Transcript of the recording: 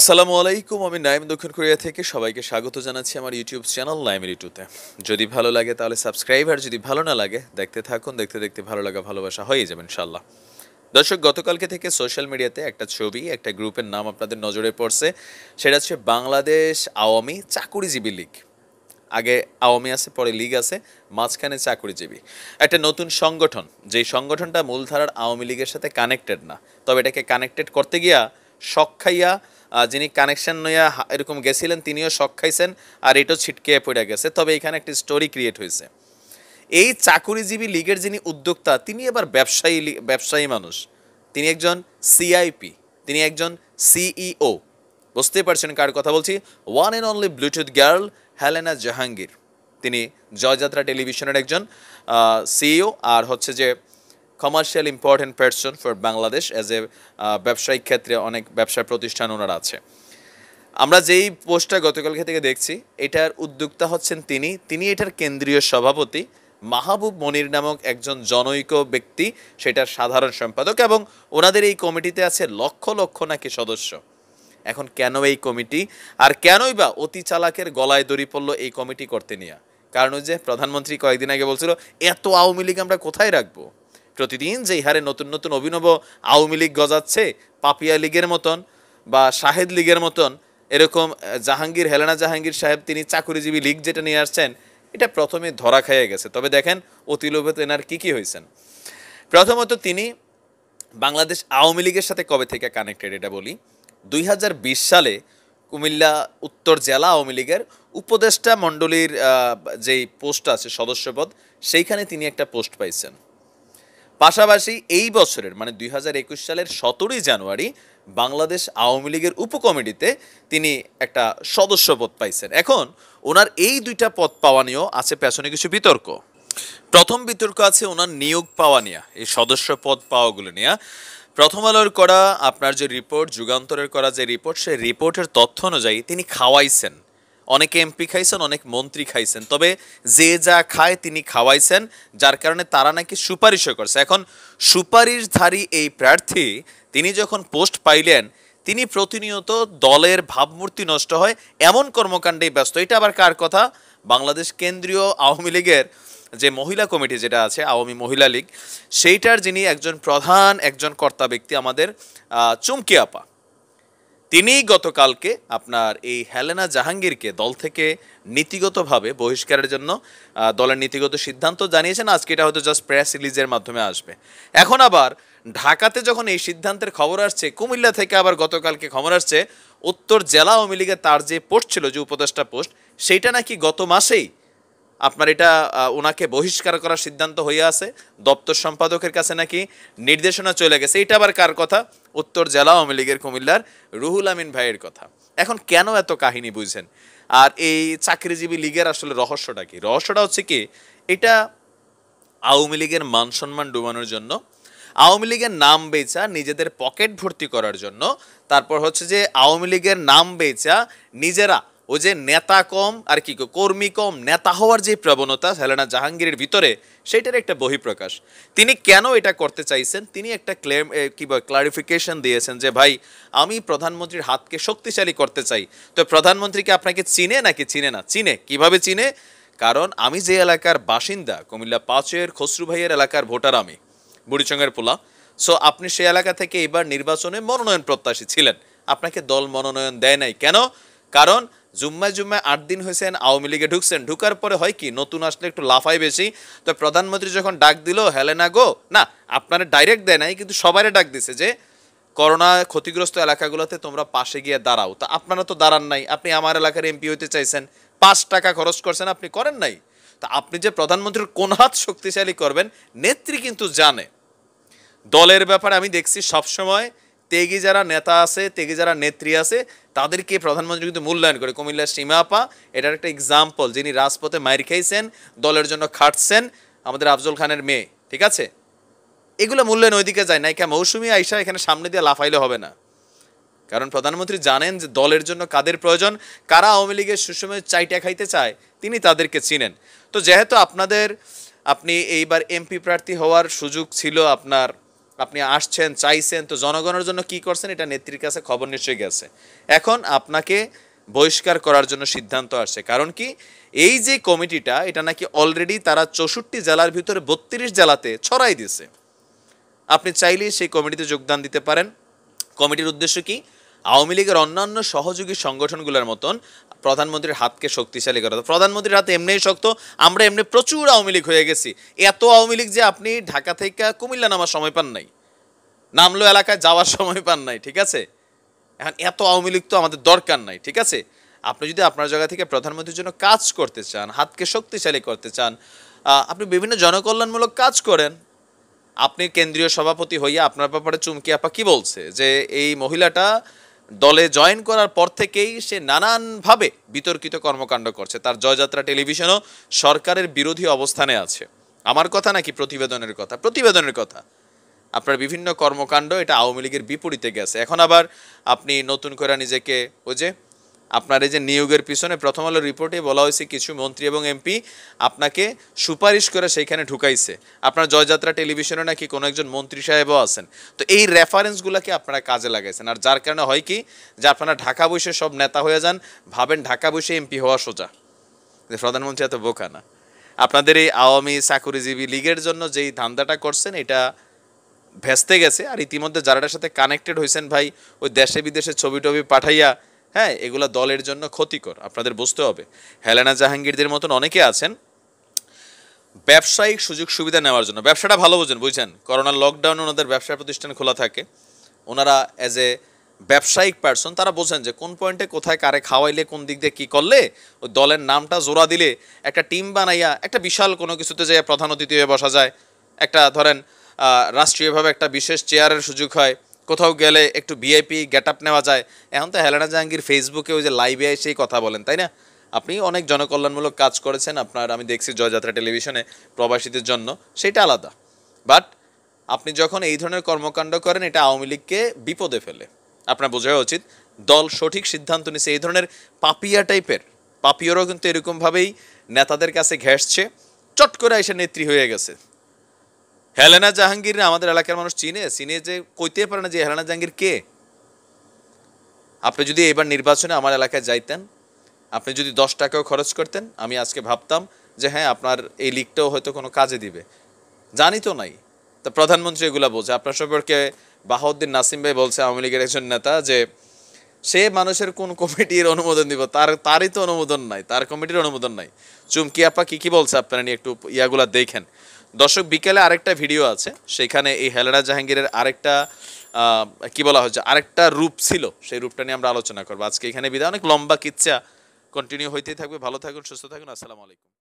আসসালামু আলাইকুম আমি নাইম দক্ষিণ কোরিয়া থেকে সবাইকে স্বাগত জানাচ্ছি আমার ইউটিউব চ্যানেল নাইম টুতে যদি ভালো লাগে তাহলে সাবস্ক্রাইব আর যদি ভালো না লাগে দেখতে থাকুন দেখতে দেখতে ভালো লাগা ভালোবাসা হয়ে যাবে ইনশাল্লাহ দর্শক গতকালকে থেকে সোশ্যাল মিডিয়াতে একটা ছবি একটা গ্রুপের নাম আপনাদের নজরে পড়ছে সেটা হচ্ছে বাংলাদেশ আওয়ামী চাকুরিজীবী লীগ আগে আওয়ামী আছে পরে লীগ আছে মাঝখানে চাকুরিজীবী একটা নতুন সংগঠন যেই সংগঠনটা মূলধারার আওয়ামী লীগের সাথে কানেক্টেড না তবে এটাকে কানেক্টেড করতে গিয়া সক্ষাইয়া যিনি কানেকশন নইয়া এরকম গেছিলেন তিনিও শখ খাইছেন আর এটাও ছিটকে পড়ে গেছে তবে এখানে একটি স্টোরি ক্রিয়েট হয়েছে এই চাকুরিজীবী লীগের যিনি উদ্যোক্তা তিনি এবার ব্যবসায়ী ব্যবসায়ী মানুষ তিনি একজন সিআইপি তিনি একজন সিইও e বুঝতে পারছেন কার কথা বলছি one and only Bluetooth girl Helena Jahangir তিনি জয়যাত্রা টেলিভিশনের একজন সিইও e আর হচ্ছে যে commercial important person for Bangladesh as a ব্যবসায়িক ক্ষেত্রে অনেক ব্যবসা প্রতিষ্ঠান ওনার আছে আমরা যেই পোস্টটা গতকালকে থেকে দেখছি এটার উদ্যোক্তা হচ্ছেন তিনি তিনি এটার কেন্দ্রীয় সভাপতি মাহবুব মনির নামক একজন জনৈক ব্যক্তি সেটার সাধারণ সম্পাদক এবং ওনাদের এই কমিটিতে আছে লক্ষ লক্ষ নাকি সদস্য এখন কেন এই কমিটি আর কেনই বা অতি চালাকের গলায় দড়ি পড়ল এই কমিটি করতে নিয়ে কারণ ওই যে প্রধানমন্ত্রী কয়েকদিন আগে বলছিল এত আওয়ামী লীগ আমরা কোথায় রাখবো প্রতিদিন যেই হারে নতুন নতুন অভিনব আওয়ামী লীগ গজাচ্ছে পাপিয়া লীগের মতন বা শাহেদ লীগের মতন এরকম জাহাঙ্গীর হেলেনা জাহাঙ্গীর সাহেব তিনি চাকুরিজীবী লীগ যেটা নিয়ে আসছেন এটা প্রথমে ধরা খাইয়ে গেছে তবে দেখেন অতিলোভে তেনার কী কী হয়েছেন প্রথমত তিনি বাংলাদেশ আওয়ামী লীগের সাথে কবে থেকে কানেক্টেড এটা বলি দুই সালে কুমিল্লা উত্তর জেলা আওয়ামী লীগের উপদেষ্টা মণ্ডলীর যেই পোস্ট আছে সদস্যপদ সেইখানে তিনি একটা পোস্ট পাইছেন পাশাপাশি এই বছরের মানে দুই সালের সতেরোই জানুয়ারি বাংলাদেশ আওয়ামী লীগের উপকমিটিতে তিনি একটা সদস্য পদ পাইছেন এখন ওনার এই দুইটা পদ পাওয়া নিয়েও আছে পেছনে কিছু বিতর্ক প্রথম বিতর্ক আছে ওনার নিয়োগ পাওয়া নেওয়া এই সদস্য পদ পাওয়াগুলো নেওয়া প্রথম আলোর করা আপনার যে রিপোর্ট যুগান্তরের করা যে রিপোর্ট সেই রিপোর্টের তথ্য অনুযায়ী তিনি খাওয়াইছেন অনেকে এমপি খাইছেন অনেক মন্ত্রী খাইছেন তবে যে যা খায় তিনি খাওয়াইছেন যার কারণে তারা নাকি সুপারিশও করছে এখন সুপারিশধারী এই প্রার্থী তিনি যখন পোস্ট পাইলেন তিনি প্রতিনিয়ত দলের ভাবমূর্তি নষ্ট হয় এমন কর্মকাণ্ডেই ব্যস্ত এটা আবার কার কথা বাংলাদেশ কেন্দ্রীয় আওয়ামী লীগের যে মহিলা কমিটি যেটা আছে আওয়ামী মহিলা লীগ সেইটার যিনি একজন প্রধান একজন কর্তা ব্যক্তি আমাদের চুমকি আপা তিনিই গতকালকে আপনার এই হেলেনা জাহাঙ্গীরকে দল থেকে নীতিগতভাবে বহিষ্কারের জন্য দলের নীতিগত সিদ্ধান্ত জানিয়েছেন আজকে এটা হয়তো জাস্ট প্রেস রিলিজের মাধ্যমে আসবে এখন আবার ঢাকাতে যখন এই সিদ্ধান্তের খবর আসছে কুমিল্লা থেকে আবার গতকালকে খবর আসছে উত্তর জেলা আওয়ামী লীগের তার যে পোস্ট ছিল যে উপদেষ্টা পোস্ট সেইটা নাকি গত মাসেই আপনার এটা ওনাকে বহিষ্কার করার সিদ্ধান্ত হইয়া আছে দপ্তর সম্পাদকের কাছে নাকি নির্দেশনা চলে গেছে এটা আবার কার কথা উত্তর জেলা আওয়ামী লীগের কুমিল্লার রুহুল আমিন ভাইয়ের কথা এখন কেন এত কাহিনী বুঝছেন আর এই চাকরিজীবী লীগের আসলে রহস্যটা কি রহস্যটা হচ্ছে কি এটা আওয়ামী লীগের মান সম্মান ডুবানোর জন্য আওয়ামী লীগের নাম বেচা নিজেদের পকেট ভর্তি করার জন্য তারপর হচ্ছে যে আওয়ামী লীগের নাম বেচা নিজেরা ও যে নেতা কম আর কি কর্মী কম নেতা হওয়ার যে প্রবণতা হেলেনা জাহাঙ্গীরের ভিতরে সেটার একটা বহিঃপ্রকাশ তিনি কেন এটা করতে চাইছেন তিনি একটা ক্লেম কি ক্লারিফিকেশন দিয়েছেন যে ভাই আমি প্রধানমন্ত্রীর হাতকে শক্তিশালী করতে চাই তো প্রধানমন্ত্রীকে আপনাকে চিনে নাকি চিনে না চিনে কিভাবে চিনে কারণ আমি যে এলাকার বাসিন্দা কুমিল্লা পাঁচের খসরু ভাইয়ের এলাকার ভোটার আমি বুড়িচঙ্গের পোলা সো আপনি সে এলাকা থেকে এবার নির্বাচনে মনোনয়ন প্রত্যাশী ছিলেন আপনাকে দল মনোনয়ন দেয় নাই কেন কারণ জুম্মায় জুম্মায় আট দিন হয়েছেন আওয়ামী লীগে ঢুকছেন ঢুকার পরে হয় কি নতুন আসলে একটু লাফায় বেশি তো প্রধানমন্ত্রী যখন ডাক দিল হেলেনা গো না আপনারা ডাইরেক্ট দেয় নাই কিন্তু সবাই ডাক দিছে যে করোনা ক্ষতিগ্রস্ত এলাকাগুলোতে তোমরা পাশে গিয়ে দাঁড়াও তা আপনারা তো দাঁড়ান নাই আপনি আমার এলাকার এমপি হইতে চাইছেন পাঁচ টাকা খরচ করছেন আপনি করেন নাই তা আপনি যে প্রধানমন্ত্রীর কোন হাত শক্তিশালী করবেন নেত্রী কিন্তু জানে দলের ব্যাপারে আমি দেখছি সবসময় তেগি যারা নেতা আছে তেগি যারা নেত্রী আছে তাদেরকে প্রধানমন্ত্রী কিন্তু মূল্যায়ন করে কুমিল্লার সীমাপা এটার একটা এক্সাম্পল যিনি রাজপথে মায়ের খাইছেন দলের জন্য খাটছেন আমাদের আফজল খানের মেয়ে ঠিক আছে এগুলো মূল্যায়ন ওইদিকে যায় নায়িকা মৌসুমী আইসা এখানে সামনে দিয়ে লাফাইলে হবে না কারণ প্রধানমন্ত্রী জানেন যে দলের জন্য কাদের প্রয়োজন কারা আওয়ামী লীগের সুসময় চাইটা খাইতে চায় তিনি তাদেরকে চিনেন তো যেহেতু আপনাদের আপনি এইবার এমপি প্রার্থী হওয়ার সুযোগ ছিল আপনার আপনি আসছেন চাইছেন তো জনগণের জন্য কি করছেন এটা নেত্রীর কাছে খবর নিশ্চয়ই গেছে এখন আপনাকে বহিষ্কার করার জন্য সিদ্ধান্ত আসছে কারণ কি এই যে কমিটিটা এটা নাকি অলরেডি তারা চৌষট্টি জেলার ভিতরে বত্রিশ জেলাতে ছড়াই দিয়েছে আপনি চাইলেই সেই কমিটিতে যোগদান দিতে পারেন কমিটির উদ্দেশ্য কি আওয়ামী লীগের অন্যান্য সহযোগী সংগঠনগুলোর মতন প্রধানমন্ত্রীর হাতকে শক্তিশালী করা প্রধানমন্ত্রীর হাত এমনিই শক্ত আমরা এমনি প্রচুর আওয়ামী লীগ হয়ে গেছি এত আওয়ামী লীগ যে আপনি ঢাকা থেকে কুমিল্লা নামার সময় পান নাই নামলো এলাকায় যাওয়ার সময় পান নাই ঠিক আছে এখন এত আওয়ামী লীগ তো আমাদের দরকার নাই ঠিক আছে আপনি যদি আপনার জায়গা থেকে প্রধানমন্ত্রীর জন্য কাজ করতে চান হাতকে শক্তিশালী করতে চান আপনি বিভিন্ন জনকল্যাণমূলক কাজ করেন আপনি কেন্দ্রীয় সভাপতি হইয়া আপনার ব্যাপারে চুমকি আপা কি বলছে যে এই মহিলাটা দলে জয়েন করার পর থেকেই সে নানানভাবে বিতর্কিত কর্মকাণ্ড করছে তার জয়যাত্রা টেলিভিশনও সরকারের বিরোধী অবস্থানে আছে আমার কথা নাকি প্রতিবেদনের কথা প্রতিবেদনের কথা আপনার বিভিন্ন কর্মকাণ্ড এটা আওয়ামী লীগের বিপরীতে গেছে এখন আবার আপনি নতুন করে নিজেকে ওই যে আপনার এই যে নিয়োগের পিছনে প্রথম আলো রিপোর্টে বলা হয়েছে কিছু মন্ত্রী এবং এমপি আপনাকে সুপারিশ করে সেইখানে ঢুকাইছে আপনার জয়যাত্রা টেলিভিশনে নাকি কোনো একজন মন্ত্রী সাহেবও আছেন তো এই রেফারেন্সগুলোকে আপনারা কাজে লাগাইছেন আর যার কারণে হয় কি যে আপনারা ঢাকা বসে সব নেতা হয়ে যান ভাবেন ঢাকা বসে এমপি হওয়া সোজা যে প্রধানমন্ত্রী এত বোকা না আপনাদের এই আওয়ামী চাকুরিজীবী লীগের জন্য যেই ধান্দাটা করছেন এটা ভেস্তে গেছে আর ইতিমধ্যে যারাটার সাথে কানেক্টেড হয়েছেন ভাই ওই দেশে বিদেশে ছবি টবি পাঠাইয়া হ্যাঁ এগুলো দলের জন্য ক্ষতিকর আপনাদের বুঝতে হবে হেলেনা জাহাঙ্গীরদের মতন অনেকে আছেন ব্যবসায়িক সুযোগ সুবিধা নেওয়ার জন্য ব্যবসাটা ভালো বোঝেন বুঝছেন করোনা লকডাউন ওনাদের ব্যবসা প্রতিষ্ঠান খোলা থাকে ওনারা অ্যাজ এ ব্যবসায়িক পার্সন তারা বোঝেন যে কোন পয়েন্টে কোথায় কারে খাওয়াইলে কোন দিক দিয়ে কী করলে ওই দলের নামটা জোড়া দিলে একটা টিম বানাইয়া একটা বিশাল কোনো কিছুতে যে প্রধান অতিথি হয়ে বসা যায় একটা ধরেন রাষ্ট্রীয়ভাবে একটা বিশেষ চেয়ারের সুযোগ হয় কোথাও গেলে একটু ভিআইপি গেট আপ নেওয়া যায় এখন তো হেলানা জাহাঙ্গীর ফেসবুকে ওই যে লাইভে এসেই কথা বলেন তাই না আপনি অনেক জনকল্যাণমূলক কাজ করেছেন আপনার আমি দেখছি জয়যাত্রা টেলিভিশনে প্রবাসীদের জন্য সেটা আলাদা বাট আপনি যখন এই ধরনের কর্মকাণ্ড করেন এটা আওয়ামী লীগকে বিপদে ফেলে আপনার বোঝা উচিত দল সঠিক সিদ্ধান্ত নিছে এই ধরনের পাপিয়া টাইপের পাপিয়ারও কিন্তু এরকমভাবেই নেতাদের কাছে ঘেঁষছে চট করে এসে নেত্রী হয়ে গেছে হেলেনা জাহাঙ্গীর আমাদের এলাকার মানুষ চিনে চিনে যে কইতে পারে না যে হেলেনা জাহাঙ্গীর কে আপনি যদি এবার নির্বাচনে আমার এলাকায় যাইতেন আপনি যদি দশ টাকাও খরচ করতেন আমি আজকে ভাবতাম যে হ্যাঁ আপনার এই লিগটাও হয়তো কোনো কাজে দিবে জানি তো নাই তা প্রধানমন্ত্রী এগুলো বলছে আপনার সম্পর্কে বাহাউদ্দিন নাসিম ভাই বলছে আওয়ামী লীগের একজন নেতা যে সে মানুষের কোন কমিটির অনুমোদন দিব তার তারই তো অনুমোদন নাই তার কমিটির অনুমোদন নাই চুমকি আপা কি কি বলছে আপনারা নিয়ে একটু ইয়াগুলা দেখেন দর্শক বিকেলে আরেকটা ভিডিও আছে সেখানে এই হেলেনা জাহাঙ্গীরের আরেকটা কি বলা হচ্ছে আরেকটা রূপ ছিল সেই রূপটা নিয়ে আমরা আলোচনা করবো আজকে এখানে বিদায় অনেক লম্বা কিচ্ছা কন্টিনিউ হইতেই থাকবে ভালো থাকুন সুস্থ থাকুন আসসালামু আলাইকুম